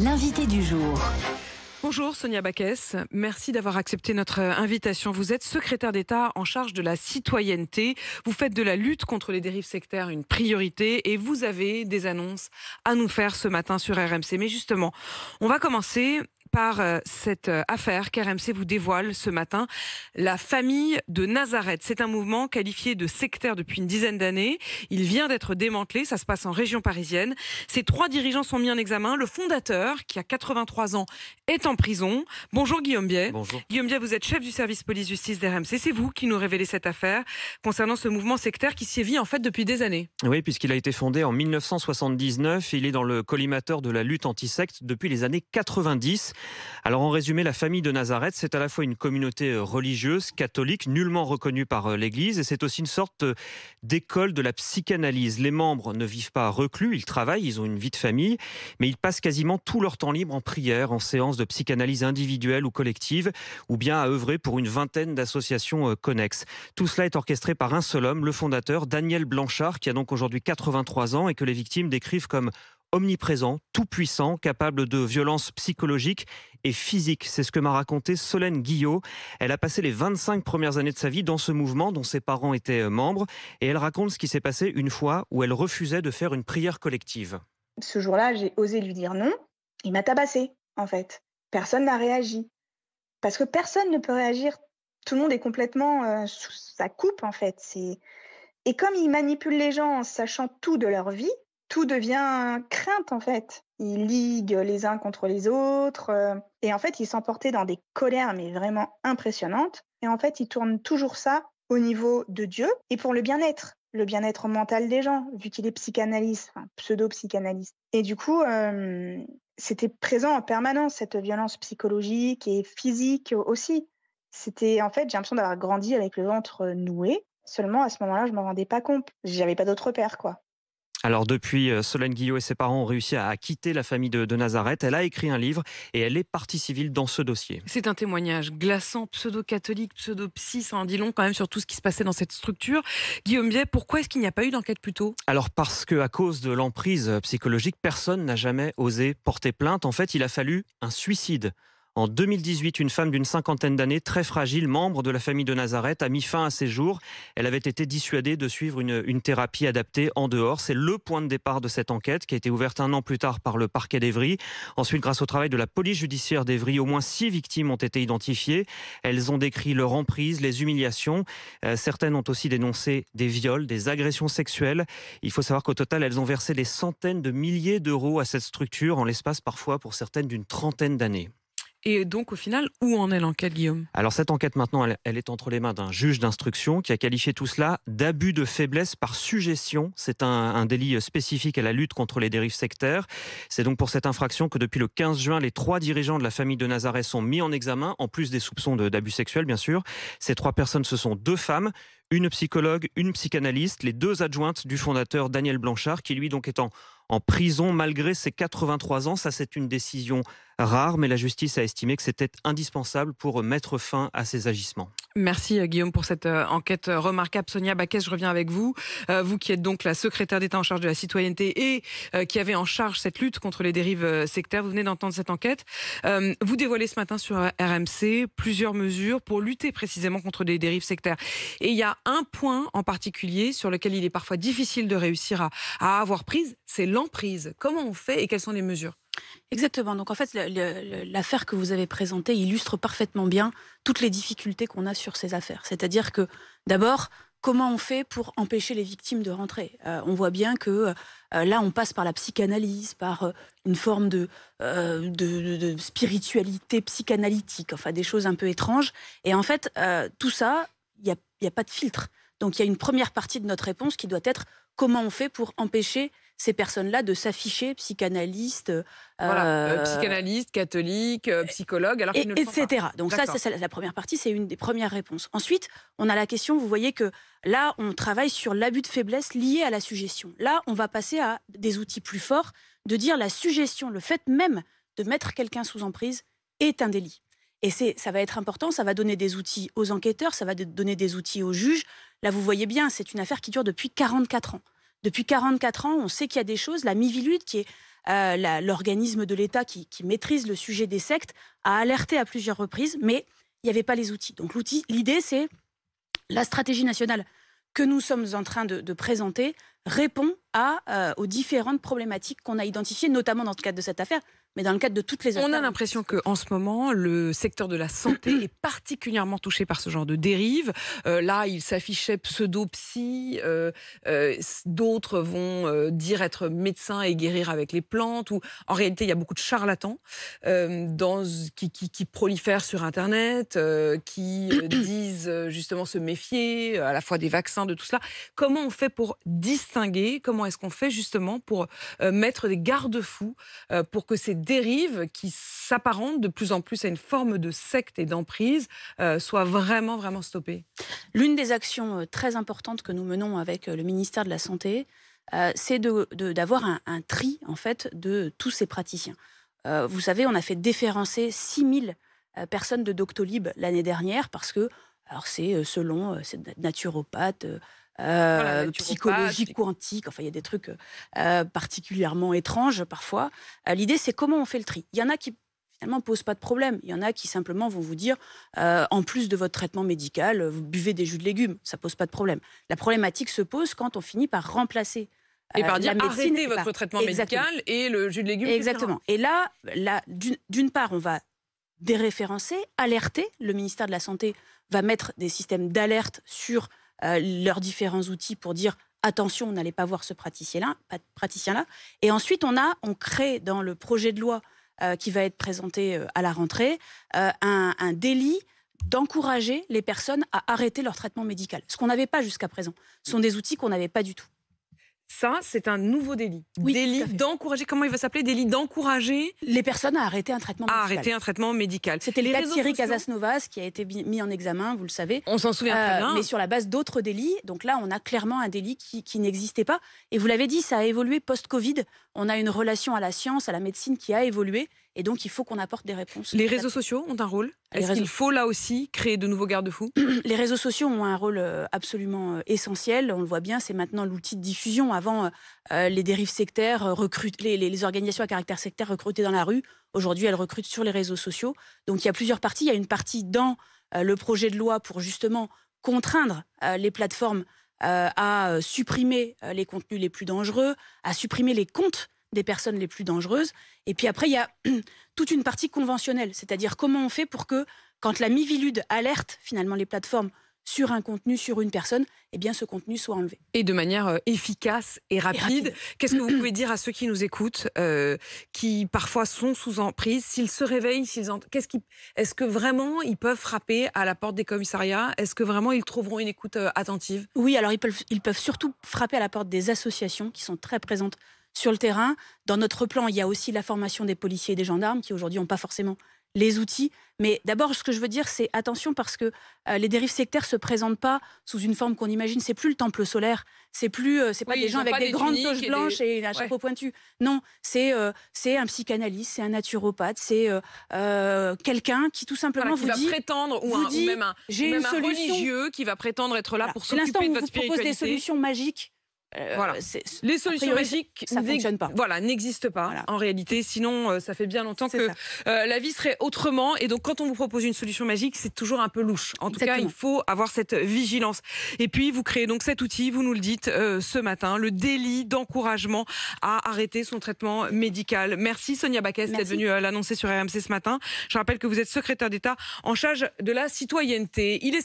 l'invité du jour. Bonjour Sonia Baquès, merci d'avoir accepté notre euh, invitation. Vous êtes secrétaire d'État en charge de la citoyenneté. Vous faites de la lutte contre les dérives sectaires une priorité et vous avez des annonces à nous faire ce matin sur RMC. Mais justement, on va commencer par euh, cette euh, affaire qu'RMC vous dévoile ce matin, la famille de Nazareth. C'est un mouvement qualifié de sectaire depuis une dizaine d'années. Il vient d'être démantelé, ça se passe en région parisienne. Ces trois dirigeants sont mis en examen. Le fondateur, qui a 83 ans, est en prison. Bonjour Guillaume Biet. Bonjour. Guillaume Biet, vous êtes chef du service police-justice d'RMC. C'est vous qui nous révélez cette affaire concernant ce mouvement sectaire qui sévit en fait depuis des années. Oui, puisqu'il a été fondé en 1979. Il est dans le collimateur de la lutte anti-secte depuis les années 90. Alors en résumé, la famille de Nazareth, c'est à la fois une communauté euh, religieuse, catholique, nullement reconnue par euh, l'Église, et c'est aussi une sorte euh, d'école de la psychanalyse. Les membres ne vivent pas reclus, ils travaillent, ils ont une vie de famille, mais ils passent quasiment tout leur temps libre en prière, en séance de psychanalyse individuelle ou collective, ou bien à œuvrer pour une vingtaine d'associations connexes. Tout cela est orchestré par un seul homme, le fondateur, Daniel Blanchard, qui a donc aujourd'hui 83 ans et que les victimes décrivent comme omniprésent, tout-puissant, capable de violences psychologiques et physiques. C'est ce que m'a raconté Solène Guillot. Elle a passé les 25 premières années de sa vie dans ce mouvement dont ses parents étaient euh, membres et elle raconte ce qui s'est passé une fois où elle refusait de faire une prière collective. Ce jour-là, j'ai osé lui dire non. Il m'a tabassé, en fait. Personne n'a réagi. Parce que personne ne peut réagir. Tout le monde est complètement euh, sous sa coupe, en fait. Et comme il manipule les gens en sachant tout de leur vie, tout devient crainte en fait. Ils liguent les uns contre les autres euh, et en fait ils s'emportaient dans des colères mais vraiment impressionnantes. Et en fait ils tournent toujours ça au niveau de Dieu et pour le bien-être, le bien-être mental des gens vu qu'il est psychanalyste, pseudo-psychanalyste. Et du coup euh, c'était présent en permanence cette violence psychologique et physique aussi. C'était en fait j'ai l'impression d'avoir grandi avec le ventre noué. Seulement à ce moment-là je m'en rendais pas compte. J'avais pas d'autre père quoi. Alors depuis, euh, Solène Guillot et ses parents ont réussi à quitter la famille de, Nazareth. Elle a écrit un livre et elle est partie civile dans ce dossier. C'est un témoignage glaçant, pseudo-catholique, pseudo-psy, ça en dit long quand même sur tout ce qui se passait dans cette structure. Guillaume Biet, pourquoi est-ce qu'il n'y a pas eu d'enquête plus tôt Alors parce qu'à cause de l'emprise psychologique, personne n'a jamais osé porter plainte. En fait, il a fallu un suicide en 2018, une femme d'une cinquantaine d'années, très fragile, membre de la famille de Nazareth, a mis fin à ses jours. Elle avait été dissuadée de suivre une, thérapie adaptée en dehors. C'est le point de départ de cette enquête qui a été ouverte un an plus tard par le parquet d'Evry. Ensuite, grâce au travail de la police judiciaire d'Evry, au moins six victimes ont été identifiées. Elles ont décrit leur emprise, les humiliations. Euh, certaines ont aussi dénoncé des viols, des agressions sexuelles. Il faut savoir qu'au total, elles ont versé des centaines de milliers d'euros à cette structure en l'espace parfois pour certaines d'une trentaine d'années. Et donc, au final, où en est l'enquête, Guillaume Alors, cette enquête, maintenant, elle, est entre les mains d'un juge d'instruction qui a qualifié tout cela d'abus de faiblesse par suggestion. C'est un, délit euh, spécifique à la lutte contre les dérives sectaires. C'est donc pour cette infraction que, depuis le 15 juin, les trois dirigeants de la famille de Nazareth sont mis en examen, en plus des soupçons d'abus sexuels, bien sûr. Ces trois personnes, ce sont deux femmes, une psychologue, une psychanalyste, les deux adjointes du fondateur Daniel Blanchard, qui, lui, donc, étant en prison malgré ses 83 ans. Ça, c'est une décision rare, mais la justice a estimé que c'était indispensable pour mettre fin à ces agissements. Merci euh, Guillaume pour cette euh, enquête euh, remarquable. Sonia Baquet, je reviens avec vous. Vous qui êtes donc la secrétaire d'État en charge de la citoyenneté et qui avez en charge cette lutte contre les dérives sectaires, vous venez d'entendre cette enquête. Vous dévoilez ce matin sur RMC plusieurs mesures pour lutter précisément contre les dérives sectaires. Et il y a un point en particulier sur lequel il est parfois difficile de réussir à, à avoir prise, c'est l'enquête prise. Comment on fait et quelles sont les mesures Exactement. Donc en fait, l'affaire que vous avez présentée illustre parfaitement bien toutes les difficultés qu'on a sur ces affaires. C'est-à-dire que d'abord, comment on fait pour empêcher les victimes de rentrer euh, On voit bien que euh, là, on passe par la psychanalyse, par euh, une forme de, de, spiritualité psychanalytique, enfin des choses un peu étranges. Et en fait, tout ça, il n'y a, a pas de filtre. Donc il y a une première partie de notre réponse qui doit être comment on fait pour empêcher ces personnes-là de s'afficher psychanalyste, Euh, voilà, euh, psychanalystes, catholiques, euh, psychologues, alors ne Etc. Donc ça, c'est la première partie, c'est une des premières réponses. Ensuite, on a la question, vous voyez que là, on travaille sur l'abus de faiblesse lié à la suggestion. Là, on va passer à des outils plus forts, de dire la suggestion, le fait même de mettre quelqu'un sous emprise est un délit. Et ça va être important, ça va donner des outils aux enquêteurs, ça va donner des outils aux juges. Là, vous voyez bien, c'est une affaire qui dure depuis 44 ans. Depuis 44 ans, on sait qu'il y a des choses. La Mivilude, qui est euh, l'organisme de l'État qui, maîtrise le sujet des sectes, a alerté à plusieurs reprises, mais il n'y avait pas les outils. Donc l'idée, c'est la stratégie nationale que nous sommes en train de, présenter répond euh, aux différentes problématiques qu'on a identifiées, notamment dans le cadre de cette affaire, mais dans le cadre de toutes les On a l'impression qu'en ce moment, le secteur de la santé est particulièrement touché par ce genre de dérive. Euh, là, il s'affichait pseudo-psy, euh, euh, d'autres vont dire être médecin et guérir avec les plantes, ou en réalité, il y a beaucoup de charlatans dans, qui, qui, qui, prolifèrent sur Internet, qui disent justement se méfier à la fois des vaccins, de tout cela. Comment on fait pour distinguer Comment est-ce qu'on fait justement pour mettre des garde-fous pour que ces dérives qui s'apparentent de plus en plus à une forme de secte et d'emprise euh, soient vraiment, vraiment stoppées L'une des actions euh, très importantes que nous menons avec euh, le ministère de la Santé, c'est d'avoir de, un, tri, en fait, de tous ces praticiens. vous savez, on a fait déférencer 6000 personnes de Doctolib l'année dernière parce que alors c'est selon, cette naturopathe, euh, voilà, psychologie quantique. Enfin, il y a des trucs euh, euh, particulièrement étranges parfois. Euh, l'idée, c'est comment on fait le tri. Il y en a qui finalement posent pas de problème. Il y en a qui simplement vont vous dire, en plus de votre traitement médical, vous buvez des jus de légumes. Ça pose pas de problème. La problématique se pose quand on finit par remplacer. Et par dire votre traitement médical et le jus de légumes. Exactement. Et là, là d'une part, on va déréférencer, alerter. Le ministère de la Santé va mettre des systèmes d'alerte sur euh, leurs différents outils pour dire attention, on n'allait pas voir ce praticien-là. et ensuite, on a, on crée dans le projet de loi euh, qui va être présenté euh, à la rentrée un, un, délit d'encourager les personnes à arrêter leur traitement médical. Ce qu'on n'avait pas jusqu'à présent. Ce sont des outils qu'on n'avait pas du tout. Ça, c'est un nouveau délit. délit d'encourager. Comment il va s'appeler Délit d'encourager les personnes à arrêter un traitement médical. À arrêter un traitement médical. C'était les de Thierry Casasnovas qui a été mis en examen, vous le savez. On s'en souvient très euh, bien. Mais sur la base d'autres délits. Donc là, on a clairement un délit qui n'existait pas. Et vous l'avez dit, ça a évolué post-Covid. On a une relation à la science, à la médecine qui a évolué. Et donc, il faut qu'on apporte des réponses. Les réseaux sociaux ont un rôle Est-ce qu'il faut, là aussi, créer de nouveaux garde-fous Les réseaux sociaux ont un rôle euh, absolument euh, essentiel. On le voit bien, c'est maintenant l'outil de diffusion. Avant, euh, les dérives sectaires, recrutent, les, organisations à caractère sectaire recrutées dans la rue. Aujourd'hui, elles recrutent sur les réseaux sociaux. Donc, il y a plusieurs parties. Il y a une partie dans le projet de loi pour justement contraindre les plateformes à supprimer les contenus les plus dangereux, à supprimer les comptes des personnes les plus dangereuses. Et puis après, il y a toute une partie conventionnelle, c'est-à-dire comment on fait pour que, quand la Mivilude alerte finalement les plateformes sur un contenu, sur une personne, eh bien ce contenu soit enlevé. Et de manière euh, efficace et rapide. Qu'est-ce que vous pouvez dire à ceux qui nous écoutent, euh, qui parfois sont sous emprise, s'ils se réveillent, s'ils qu'est-ce qui, est-ce que vraiment ils peuvent frapper à la porte des commissariats Est-ce que vraiment ils trouveront une écoute euh, attentive Oui, alors ils peuvent, ils peuvent surtout frapper à la porte des associations qui sont très présentes sur le terrain. Dans notre plan, il y a aussi la formation des policiers et des gendarmes qui aujourd'hui n'ont pas forcément les outils. Mais d'abord, ce que je veux dire, c'est attention parce que euh, les dérives sectaires se présentent pas sous une forme qu'on imagine. C'est plus le temple solaire, c'est plus, euh, c'est pas des gens avec des, grandes toches blanches et, un chapeau pointu. Non, c'est euh, c'est un psychanalyste, c'est un naturopathe, c'est quelqu'un qui tout simplement vous va dit, prétendre ou, un, même un, j'ai religieux qui va prétendre être là pour s'occuper de votre spiritualité. L'instant où vous propose des solutions magiques euh, voilà. Les solutions magiques ça pas. Voilà, n'existent pas en réalité. Sinon, euh, ça fait bien longtemps que euh, la vie serait autrement. Et donc, quand on vous propose une solution magique, c'est toujours un peu louche. En tout cas, il faut avoir cette vigilance. Et puis, vous créez donc cet outil. Vous nous le dites ce matin, le délit d'encouragement à arrêter son traitement médical. Merci Sonia Baquès d'être venue l'annoncer sur RMC ce matin. Je rappelle que vous êtes secrétaire d'État en charge de la citoyenneté. Il est